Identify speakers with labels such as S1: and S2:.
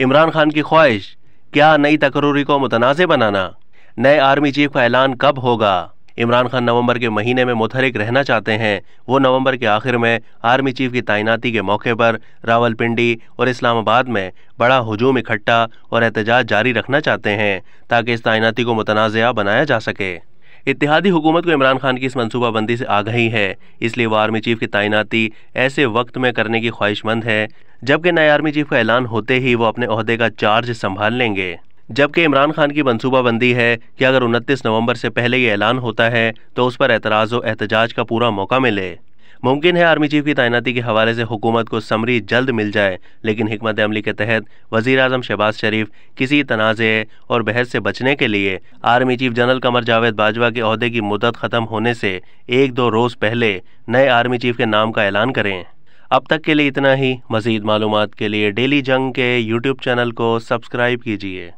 S1: इमरान खान की ख्वाहिश क्या नई तकरूरी को मुतनाज़ बनाना नए आर्मी चीफ का ऐलान कब होगा इमरान खान नवंबर के महीने में मुतहरक रहना चाहते हैं वो नवंबर के आखिर में आर्मी चीफ की तैनाती के मौके पर रावलपिंडी और इस्लामाबाद में बड़ा हजूम इकट्ठा और एहतजाज जारी रखना चाहते हैं ताकि इस तैनाती को मुतनाज़ बनाया जा सके इतिहादी हुकूमत को इमरान खान की इस मनसूबाबंदी से आगही है इसलिए वो आर्मी चीफ की तैनाती ऐसे वक्त में करने की ख्वाहिशमंद है जबकि नए आर्मी चीफ का ऐलान होते ही वो अपने अहदे का चार्ज संभाल लेंगे जबकि इमरान खान की मनसूबाबंदी है कि अगर उनतीस नवंबर से पहले ये ऐलान होता है तो उस पर एतराज़ व एहतजाज का पूरा मौका मिले मुमकिन है आर्मी चीफ की तैनाती के हवाले से हुकूमत को समरी जल्द मिल जाए लेकिन हमत अमली के तहत वजी अजम शहबाज शरीफ किसी तनाज़े और बहस से बचने के लिए army chief general Qamar Javed Bajwa के अहदे की मुदत ख़त्म होने से एक दो रोज़ पहले नए आर्मी चीफ के नाम का ऐलान करें अब तक के लिए इतना ही मज़ीद मालूम के लिए डेली जंग के यूट्यूब चैनल को सब्सक्राइब कीजिए